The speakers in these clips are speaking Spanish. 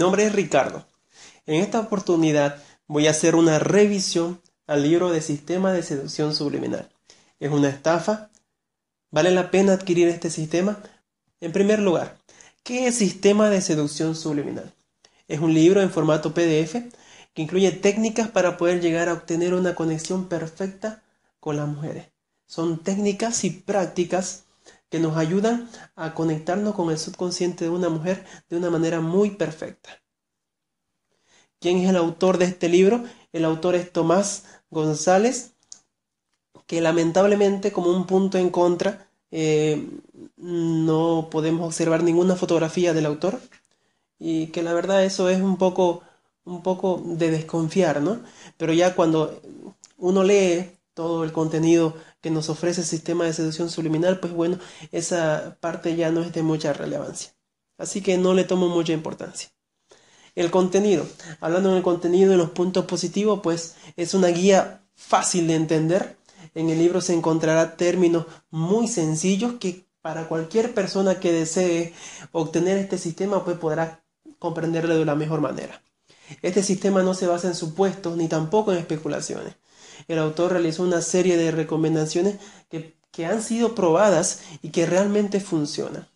nombre es Ricardo. En esta oportunidad voy a hacer una revisión al libro de Sistema de Seducción Subliminal. Es una estafa. ¿Vale la pena adquirir este sistema? En primer lugar, ¿qué es Sistema de Seducción Subliminal? Es un libro en formato PDF que incluye técnicas para poder llegar a obtener una conexión perfecta con las mujeres. Son técnicas y prácticas que nos ayudan a conectarnos con el subconsciente de una mujer de una manera muy perfecta. ¿Quién es el autor de este libro? El autor es Tomás González, que lamentablemente como un punto en contra eh, no podemos observar ninguna fotografía del autor y que la verdad eso es un poco, un poco de desconfiar, ¿no? Pero ya cuando uno lee todo el contenido que nos ofrece el sistema de seducción subliminal, pues bueno, esa parte ya no es de mucha relevancia. Así que no le tomo mucha importancia. El contenido. Hablando del contenido en los puntos positivos, pues es una guía fácil de entender. En el libro se encontrará términos muy sencillos que para cualquier persona que desee obtener este sistema, pues podrá comprenderlo de la mejor manera. Este sistema no se basa en supuestos ni tampoco en especulaciones el autor realizó una serie de recomendaciones que, han sido probadas y que realmente funcionan.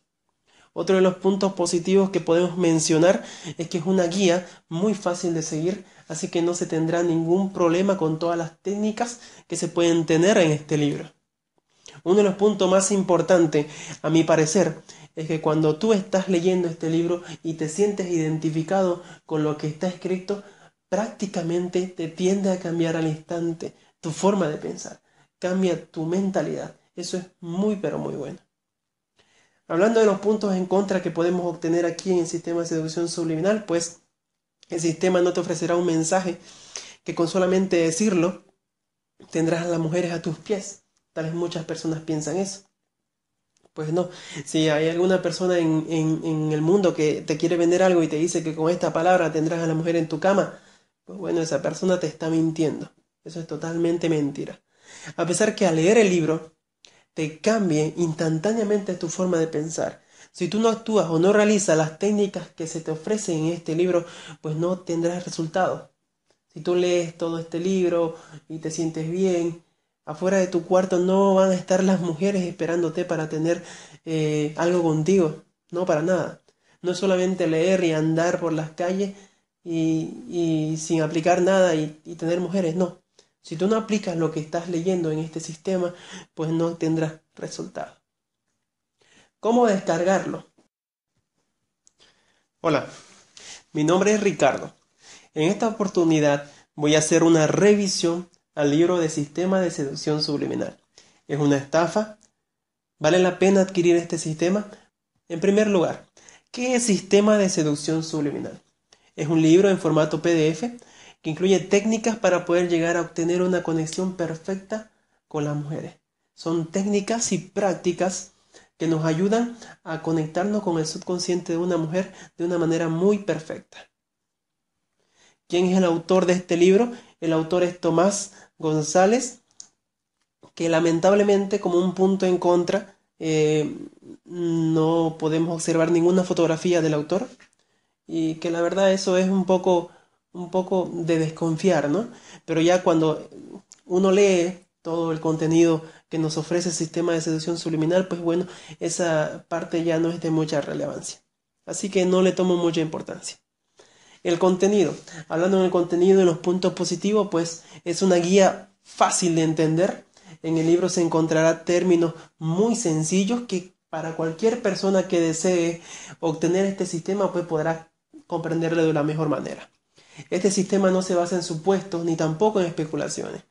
Otro de los puntos positivos que podemos mencionar es que es una guía muy fácil de seguir, así que no se tendrá ningún problema con todas las técnicas que se pueden tener en este libro. Uno de los puntos más importantes, a mi parecer, es que cuando tú estás leyendo este libro y te sientes identificado con lo que está escrito, prácticamente te tiende a cambiar al instante tu forma de pensar, cambia tu mentalidad. Eso es muy, pero muy bueno. Hablando de los puntos en contra que podemos obtener aquí en sistemas sistema de seducción subliminal, pues el sistema no te ofrecerá un mensaje que con solamente decirlo tendrás a las mujeres a tus pies. Tal vez muchas personas piensan eso. Pues no, si hay alguna persona en, en, el mundo que te quiere vender algo y te dice que con esta palabra tendrás a la mujer en tu cama, pues bueno, esa persona te está mintiendo. Eso es totalmente mentira. A pesar que al leer el libro te cambie instantáneamente tu forma de pensar. Si tú no actúas o no realizas las técnicas que se te ofrecen en este libro, pues no tendrás resultados. Si tú lees todo este libro y te sientes bien, afuera de tu cuarto no van a estar las mujeres esperándote para tener eh, algo contigo. No, para nada. No es solamente leer y andar por las calles y, sin aplicar nada y tener mujeres, no. Si tú no aplicas lo que estás leyendo en este sistema, pues no tendrás resultado. ¿Cómo descargarlo? Hola, mi nombre es Ricardo. En esta oportunidad voy a hacer una revisión al libro de Sistema de Seducción Subliminal. Es una estafa. ¿Vale la pena adquirir este sistema? En primer lugar, ¿qué es Sistema de Seducción Subliminal? Es un libro en formato PDF que incluye técnicas para poder llegar a obtener una conexión perfecta con las mujeres. Son técnicas y prácticas que nos ayudan a conectarnos con el subconsciente de una mujer de una manera muy perfecta. ¿Quién es el autor de este libro? El autor es Tomás González, que lamentablemente como un punto en contra eh, no podemos observar ninguna fotografía del autor y que la verdad eso es un poco un poco de desconfiar, ¿no? Pero ya cuando uno lee todo el contenido que nos ofrece el sistema de seducción subliminal, pues bueno, esa parte ya no es de mucha relevancia. Así que no le tomo mucha importancia. El contenido. Hablando del contenido y los puntos positivos, pues es una guía fácil de entender. En el libro se encontrará términos muy sencillos que para cualquier persona que desee obtener este sistema, pues podrá comprenderlo de la mejor manera. Este sistema no se basa en supuestos ni tampoco en especulaciones.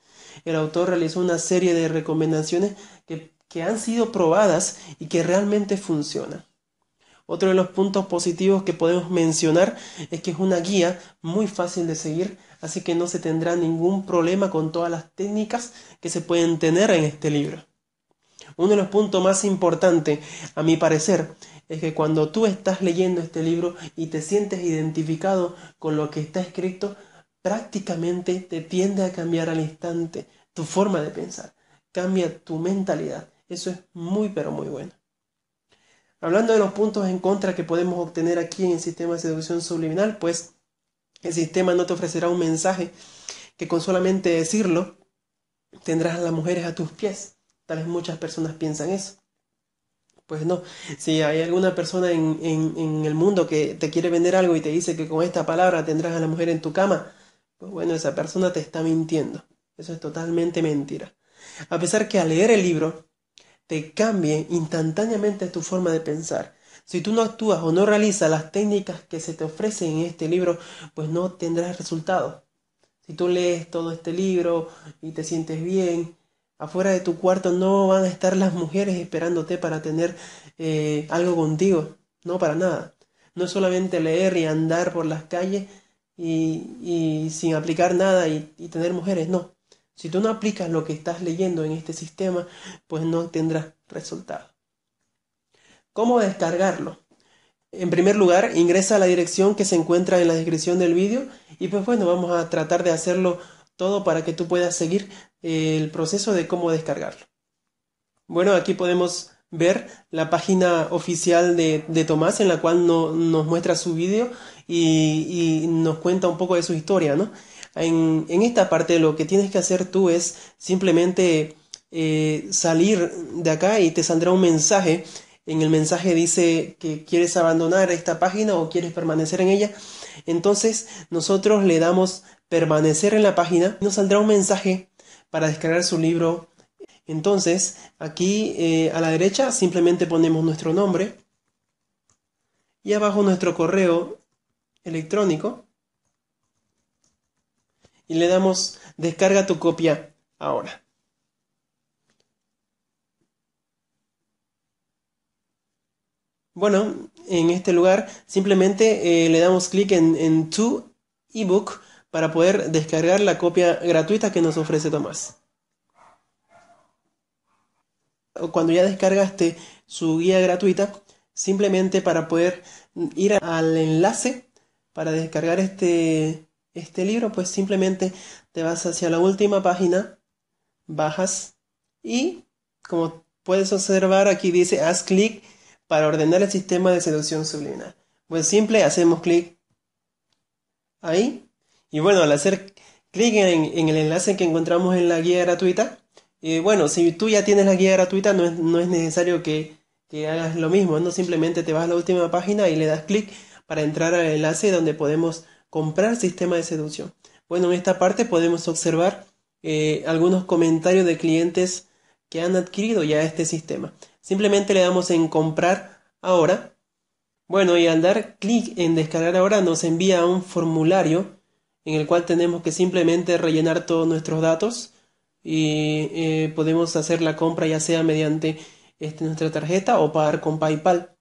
El autor realizó una serie de recomendaciones que, han sido probadas y que realmente funcionan. Otro de los puntos positivos que podemos mencionar es que es una guía muy fácil de seguir, así que no se tendrá ningún problema con todas las técnicas que se pueden tener en este libro. Uno de los puntos más importantes, a mi parecer, es que cuando tú estás leyendo este libro y te sientes identificado con lo que está escrito, prácticamente te tiende a cambiar al instante tu forma de pensar, cambia tu mentalidad. Eso es muy pero muy bueno. Hablando de los puntos en contra que podemos obtener aquí en el sistema de seducción subliminal, pues el sistema no te ofrecerá un mensaje que con solamente decirlo tendrás a las mujeres a tus pies. Tal vez muchas personas piensan eso. Pues no, si hay alguna persona en, el mundo que te quiere vender algo y te dice que con esta palabra tendrás a la mujer en tu cama, pues bueno, esa persona te está mintiendo. Eso es totalmente mentira. A pesar que al leer el libro te cambie instantáneamente tu forma de pensar. Si tú no actúas o no realizas las técnicas que se te ofrecen en este libro, pues no tendrás resultados. Si tú lees todo este libro y te sientes bien Afuera de tu cuarto no van a estar las mujeres esperándote para tener eh, algo contigo. No, para nada. No es solamente leer y andar por las calles y, y sin aplicar nada y, y tener mujeres, no. Si tú no aplicas lo que estás leyendo en este sistema, pues no tendrás resultado. ¿Cómo descargarlo? En primer lugar, ingresa a la dirección que se encuentra en la descripción del vídeo y pues bueno, vamos a tratar de hacerlo todo para que tú puedas seguir el proceso de cómo descargarlo. Bueno, aquí podemos ver la página oficial de, Tomás en la cual nos muestra su vídeo y, nos cuenta un poco de su historia, ¿no? En, esta parte lo que tienes que hacer tú es simplemente eh, salir de acá y te saldrá un mensaje. En el mensaje dice que quieres abandonar esta página o quieres permanecer en ella. Entonces nosotros le damos permanecer en la página. y Nos saldrá un mensaje para descargar su libro. Entonces, aquí eh, a la derecha simplemente ponemos nuestro nombre y abajo nuestro correo electrónico y le damos descarga tu copia ahora. Bueno, en este lugar simplemente eh, le damos clic en, en tu ebook para poder descargar la copia gratuita que nos ofrece Tomás. Cuando ya descargaste su guía gratuita, simplemente para poder ir al enlace para descargar este, este libro, pues simplemente te vas hacia la última página, bajas y como puedes observar aquí dice haz clic para ordenar el sistema de seducción subliminal. Pues simple, hacemos clic ahí y bueno, al hacer clic en, el enlace que encontramos en la guía gratuita, eh, bueno, si tú ya tienes la guía gratuita, no es, necesario que, hagas lo mismo, no simplemente te vas a la última página y le das clic para entrar al enlace donde podemos comprar sistema de seducción. Bueno, en esta parte podemos observar eh, algunos comentarios de clientes que han adquirido ya este sistema. Simplemente le damos en comprar ahora. Bueno, y al dar clic en descargar ahora nos envía un formulario en el cual tenemos que simplemente rellenar todos nuestros datos y eh, podemos hacer la compra ya sea mediante este, nuestra tarjeta o pagar con PayPal.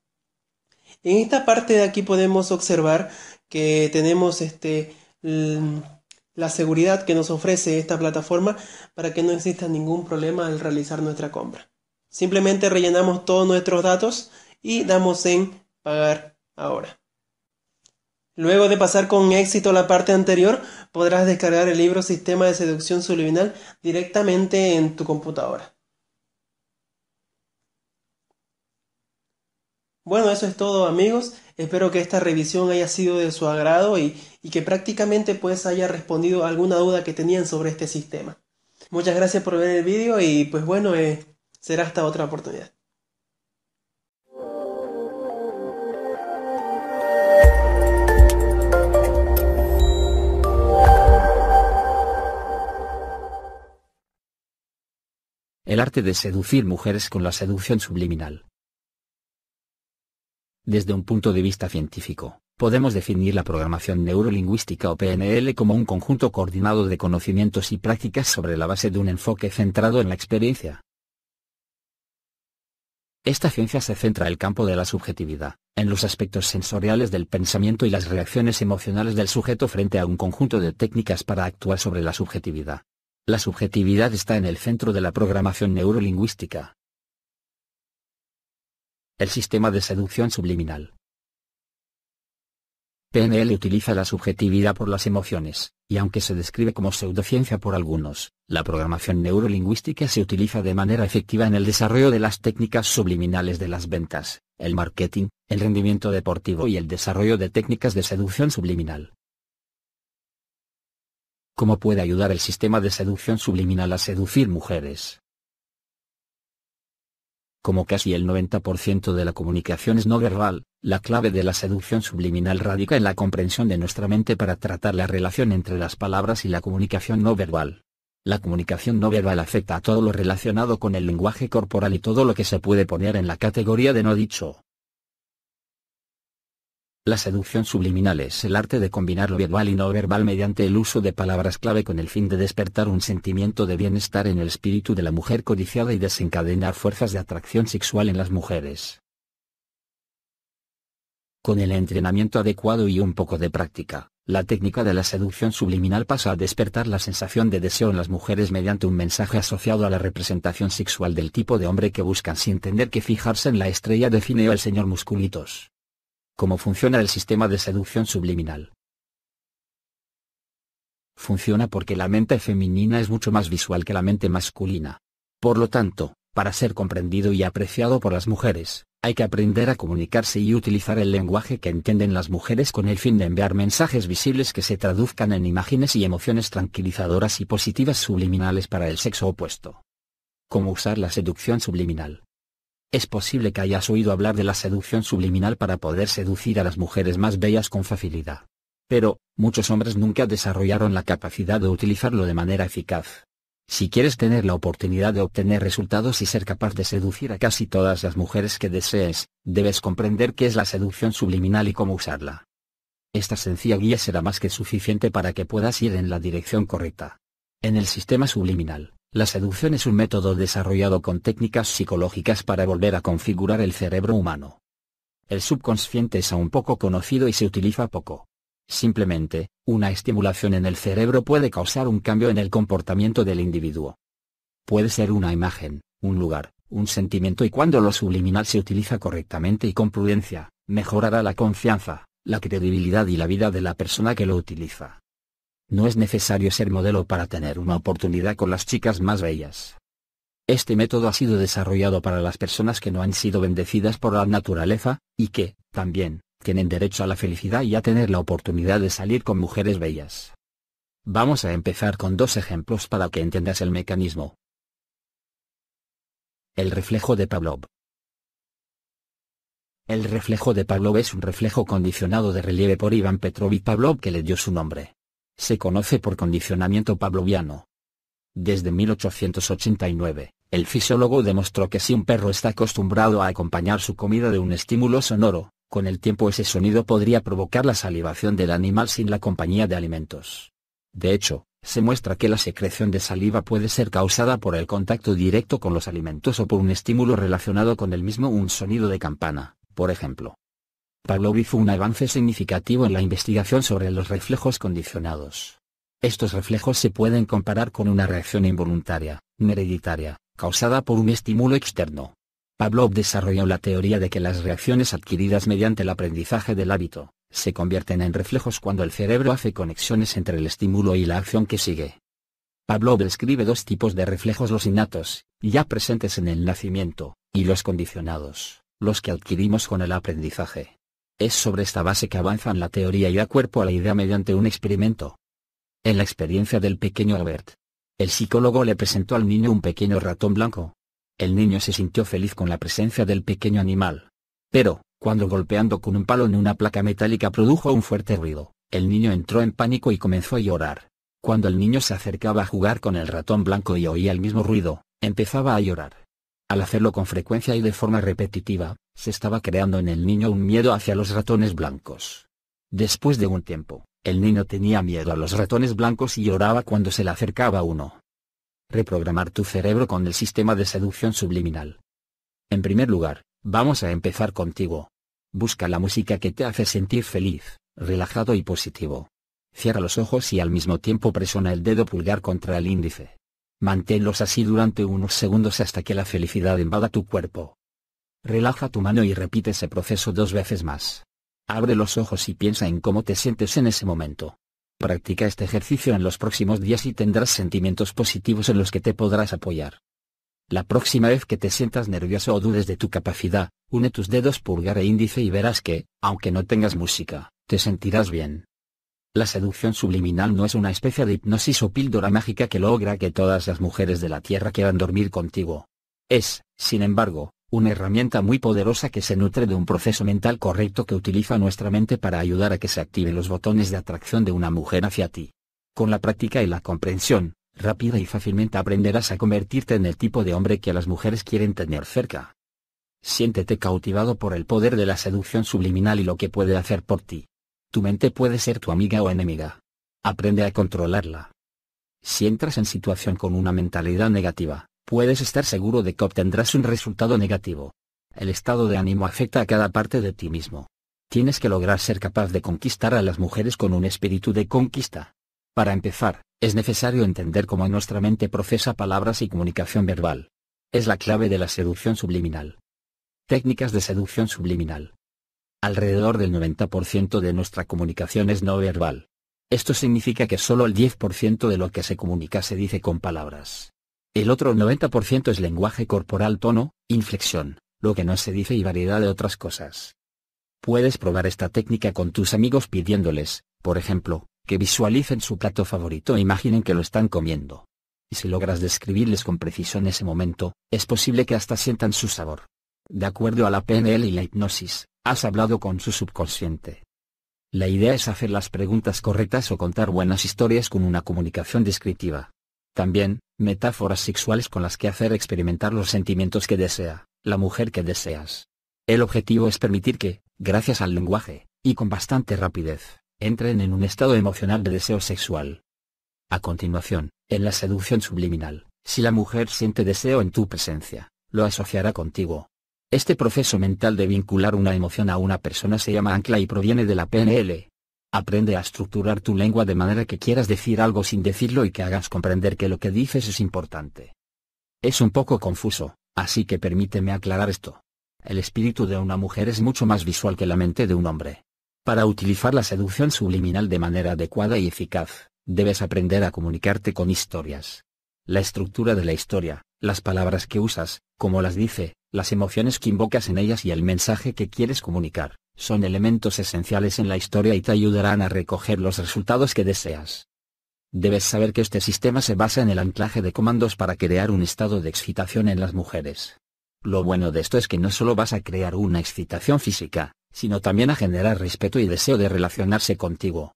En esta parte de aquí podemos observar que tenemos este, la seguridad que nos ofrece esta plataforma para que no exista ningún problema al realizar nuestra compra. Simplemente rellenamos todos nuestros datos y damos en pagar ahora. Luego de pasar con éxito la parte anterior, podrás descargar el libro Sistema de Seducción Subliminal directamente en tu computadora. Bueno, eso es todo amigos. Espero que esta revisión haya sido de su agrado y, que prácticamente pues haya respondido alguna duda que tenían sobre este sistema. Muchas gracias por ver el vídeo y pues bueno, eh, será hasta otra oportunidad. El arte de seducir mujeres con la seducción subliminal. Desde un punto de vista científico, podemos definir la programación neurolingüística o PNL como un conjunto coordinado de conocimientos y prácticas sobre la base de un enfoque centrado en la experiencia. Esta ciencia se centra en el campo de la subjetividad, en los aspectos sensoriales del pensamiento y las reacciones emocionales del sujeto frente a un conjunto de técnicas para actuar sobre la subjetividad. La subjetividad está en el centro de la programación neurolingüística. El sistema de seducción subliminal. PNL utiliza la subjetividad por las emociones, y aunque se describe como pseudociencia por algunos, la programación neurolingüística se utiliza de manera efectiva en el desarrollo de las técnicas subliminales de las ventas, el marketing, el rendimiento deportivo y el desarrollo de técnicas de seducción subliminal. ¿Cómo puede ayudar el sistema de seducción subliminal a seducir mujeres? Como casi el 90% de la comunicación es no verbal, la clave de la seducción subliminal radica en la comprensión de nuestra mente para tratar la relación entre las palabras y la comunicación no verbal. La comunicación no verbal afecta a todo lo relacionado con el lenguaje corporal y todo lo que se puede poner en la categoría de no dicho. La seducción subliminal es el arte de combinar lo verbal y no verbal mediante el uso de palabras clave con el fin de despertar un sentimiento de bienestar en el espíritu de la mujer codiciada y desencadenar fuerzas de atracción sexual en las mujeres. Con el entrenamiento adecuado y un poco de práctica, la técnica de la seducción subliminal pasa a despertar la sensación de deseo en las mujeres mediante un mensaje asociado a la representación sexual del tipo de hombre que buscan sin tener que fijarse en la estrella de cine el señor musculitos cómo funciona el sistema de seducción subliminal. Funciona porque la mente femenina es mucho más visual que la mente masculina. Por lo tanto, para ser comprendido y apreciado por las mujeres, hay que aprender a comunicarse y utilizar el lenguaje que entienden las mujeres con el fin de enviar mensajes visibles que se traduzcan en imágenes y emociones tranquilizadoras y positivas subliminales para el sexo opuesto. ¿Cómo usar la seducción subliminal? Es posible que hayas oído hablar de la seducción subliminal para poder seducir a las mujeres más bellas con facilidad. Pero, muchos hombres nunca desarrollaron la capacidad de utilizarlo de manera eficaz. Si quieres tener la oportunidad de obtener resultados y ser capaz de seducir a casi todas las mujeres que desees, debes comprender qué es la seducción subliminal y cómo usarla. Esta sencilla guía será más que suficiente para que puedas ir en la dirección correcta. En el sistema subliminal, la seducción es un método desarrollado con técnicas psicológicas para volver a configurar el cerebro humano. El subconsciente es aún poco conocido y se utiliza poco. Simplemente, una estimulación en el cerebro puede causar un cambio en el comportamiento del individuo. Puede ser una imagen, un lugar, un sentimiento y cuando lo subliminal se utiliza correctamente y con prudencia, mejorará la confianza, la credibilidad y la vida de la persona que lo utiliza. No es necesario ser modelo para tener una oportunidad con las chicas más bellas. Este método ha sido desarrollado para las personas que no han sido bendecidas por la naturaleza, y que, también, tienen derecho a la felicidad y a tener la oportunidad de salir con mujeres bellas. Vamos a empezar con dos ejemplos para que entiendas el mecanismo. El reflejo de Pavlov. El reflejo de Pavlov es un reflejo condicionado de relieve por Iván Petrovich Pavlov que le dio su nombre se conoce por condicionamiento pavloviano. Desde 1889, el fisiólogo demostró que si un perro está acostumbrado a acompañar su comida de un estímulo sonoro, con el tiempo ese sonido podría provocar la salivación del animal sin la compañía de alimentos. De hecho, se muestra que la secreción de saliva puede ser causada por el contacto directo con los alimentos o por un estímulo relacionado con el mismo un sonido de campana, por ejemplo. Pavlov hizo un avance significativo en la investigación sobre los reflejos condicionados. Estos reflejos se pueden comparar con una reacción involuntaria, hereditaria, causada por un estímulo externo. Pavlov desarrolló la teoría de que las reacciones adquiridas mediante el aprendizaje del hábito, se convierten en reflejos cuando el cerebro hace conexiones entre el estímulo y la acción que sigue. Pavlov describe dos tipos de reflejos los innatos, ya presentes en el nacimiento, y los condicionados, los que adquirimos con el aprendizaje. Es sobre esta base que avanzan la teoría y da cuerpo a la idea mediante un experimento. En la experiencia del pequeño Albert, el psicólogo le presentó al niño un pequeño ratón blanco. El niño se sintió feliz con la presencia del pequeño animal. Pero, cuando golpeando con un palo en una placa metálica produjo un fuerte ruido, el niño entró en pánico y comenzó a llorar. Cuando el niño se acercaba a jugar con el ratón blanco y oía el mismo ruido, empezaba a llorar. Al hacerlo con frecuencia y de forma repetitiva, se estaba creando en el niño un miedo hacia los ratones blancos. Después de un tiempo, el niño tenía miedo a los ratones blancos y lloraba cuando se le acercaba uno. Reprogramar tu cerebro con el sistema de seducción subliminal. En primer lugar, vamos a empezar contigo. Busca la música que te hace sentir feliz, relajado y positivo. Cierra los ojos y al mismo tiempo presiona el dedo pulgar contra el índice. Manténlos así durante unos segundos hasta que la felicidad invada tu cuerpo. Relaja tu mano y repite ese proceso dos veces más. Abre los ojos y piensa en cómo te sientes en ese momento. Practica este ejercicio en los próximos días y tendrás sentimientos positivos en los que te podrás apoyar. La próxima vez que te sientas nervioso o dudes de tu capacidad, une tus dedos pulgar e índice y verás que, aunque no tengas música, te sentirás bien. La seducción subliminal no es una especie de hipnosis o píldora mágica que logra que todas las mujeres de la Tierra quieran dormir contigo. Es, sin embargo, una herramienta muy poderosa que se nutre de un proceso mental correcto que utiliza nuestra mente para ayudar a que se activen los botones de atracción de una mujer hacia ti. Con la práctica y la comprensión, rápida y fácilmente aprenderás a convertirte en el tipo de hombre que las mujeres quieren tener cerca. Siéntete cautivado por el poder de la seducción subliminal y lo que puede hacer por ti. Tu mente puede ser tu amiga o enemiga. Aprende a controlarla. Si entras en situación con una mentalidad negativa, puedes estar seguro de que obtendrás un resultado negativo. El estado de ánimo afecta a cada parte de ti mismo. Tienes que lograr ser capaz de conquistar a las mujeres con un espíritu de conquista. Para empezar, es necesario entender cómo nuestra mente procesa palabras y comunicación verbal. Es la clave de la seducción subliminal. Técnicas de seducción subliminal. Alrededor del 90% de nuestra comunicación es no verbal. Esto significa que solo el 10% de lo que se comunica se dice con palabras. El otro 90% es lenguaje corporal, tono, inflexión, lo que no se dice y variedad de otras cosas. Puedes probar esta técnica con tus amigos pidiéndoles, por ejemplo, que visualicen su plato favorito e imaginen que lo están comiendo. Y si logras describirles con precisión ese momento, es posible que hasta sientan su sabor. De acuerdo a la PNL y la hipnosis, Has hablado con su subconsciente. La idea es hacer las preguntas correctas o contar buenas historias con una comunicación descriptiva. También, metáforas sexuales con las que hacer experimentar los sentimientos que desea, la mujer que deseas. El objetivo es permitir que, gracias al lenguaje, y con bastante rapidez, entren en un estado emocional de deseo sexual. A continuación, en la seducción subliminal, si la mujer siente deseo en tu presencia, lo asociará contigo, este proceso mental de vincular una emoción a una persona se llama ancla y proviene de la PNL. Aprende a estructurar tu lengua de manera que quieras decir algo sin decirlo y que hagas comprender que lo que dices es importante. Es un poco confuso, así que permíteme aclarar esto. El espíritu de una mujer es mucho más visual que la mente de un hombre. Para utilizar la seducción subliminal de manera adecuada y eficaz, debes aprender a comunicarte con historias. La estructura de la historia, las palabras que usas, como las dice, las emociones que invocas en ellas y el mensaje que quieres comunicar, son elementos esenciales en la historia y te ayudarán a recoger los resultados que deseas. Debes saber que este sistema se basa en el anclaje de comandos para crear un estado de excitación en las mujeres. Lo bueno de esto es que no solo vas a crear una excitación física, sino también a generar respeto y deseo de relacionarse contigo.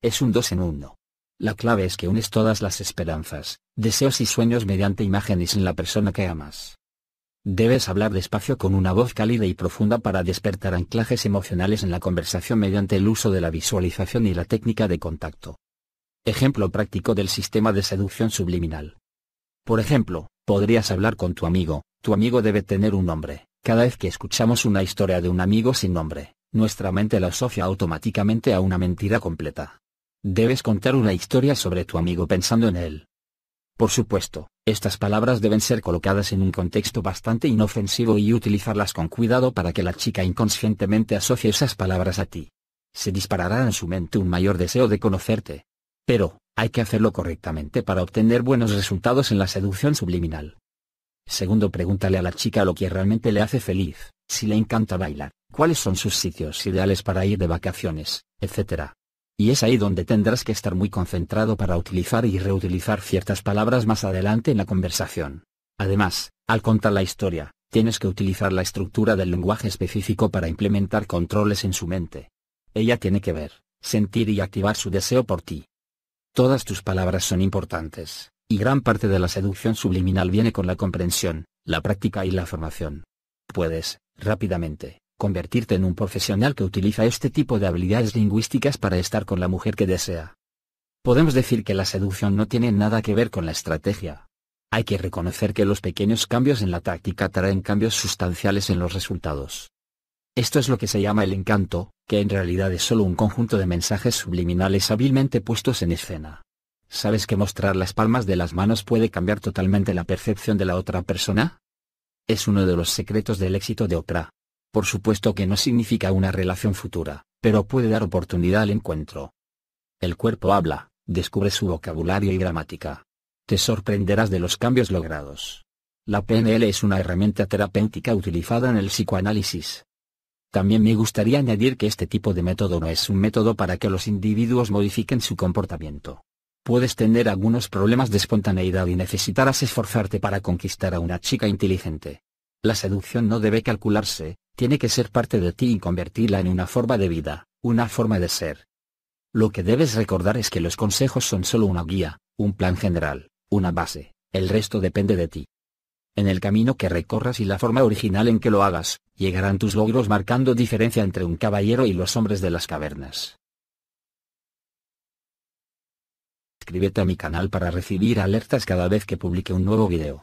Es un dos en uno. La clave es que unes todas las esperanzas, deseos y sueños mediante imágenes en la persona que amas. Debes hablar despacio con una voz cálida y profunda para despertar anclajes emocionales en la conversación mediante el uso de la visualización y la técnica de contacto. Ejemplo práctico del sistema de seducción subliminal. Por ejemplo, podrías hablar con tu amigo, tu amigo debe tener un nombre. Cada vez que escuchamos una historia de un amigo sin nombre, nuestra mente la asocia automáticamente a una mentira completa. Debes contar una historia sobre tu amigo pensando en él, por supuesto, estas palabras deben ser colocadas en un contexto bastante inofensivo y utilizarlas con cuidado para que la chica inconscientemente asocie esas palabras a ti. Se disparará en su mente un mayor deseo de conocerte. Pero, hay que hacerlo correctamente para obtener buenos resultados en la seducción subliminal. Segundo, pregúntale a la chica lo que realmente le hace feliz, si le encanta bailar, cuáles son sus sitios ideales para ir de vacaciones, etc. Y es ahí donde tendrás que estar muy concentrado para utilizar y reutilizar ciertas palabras más adelante en la conversación. Además, al contar la historia, tienes que utilizar la estructura del lenguaje específico para implementar controles en su mente. Ella tiene que ver, sentir y activar su deseo por ti. Todas tus palabras son importantes, y gran parte de la seducción subliminal viene con la comprensión, la práctica y la formación. Puedes, rápidamente, convertirte en un profesional que utiliza este tipo de habilidades lingüísticas para estar con la mujer que desea. Podemos decir que la seducción no tiene nada que ver con la estrategia. Hay que reconocer que los pequeños cambios en la táctica traen cambios sustanciales en los resultados. Esto es lo que se llama el encanto, que en realidad es solo un conjunto de mensajes subliminales hábilmente puestos en escena. ¿Sabes que mostrar las palmas de las manos puede cambiar totalmente la percepción de la otra persona? Es uno de los secretos del éxito de Oprah. Por supuesto que no significa una relación futura, pero puede dar oportunidad al encuentro. El cuerpo habla, descubre su vocabulario y gramática. Te sorprenderás de los cambios logrados. La PNL es una herramienta terapéutica utilizada en el psicoanálisis. También me gustaría añadir que este tipo de método no es un método para que los individuos modifiquen su comportamiento. Puedes tener algunos problemas de espontaneidad y necesitarás esforzarte para conquistar a una chica inteligente. La seducción no debe calcularse, tiene que ser parte de ti y convertirla en una forma de vida, una forma de ser. Lo que debes recordar es que los consejos son solo una guía, un plan general, una base, el resto depende de ti. En el camino que recorras y la forma original en que lo hagas, llegarán tus logros marcando diferencia entre un caballero y los hombres de las cavernas. Suscríbete a mi canal para recibir alertas cada vez que publique un nuevo video.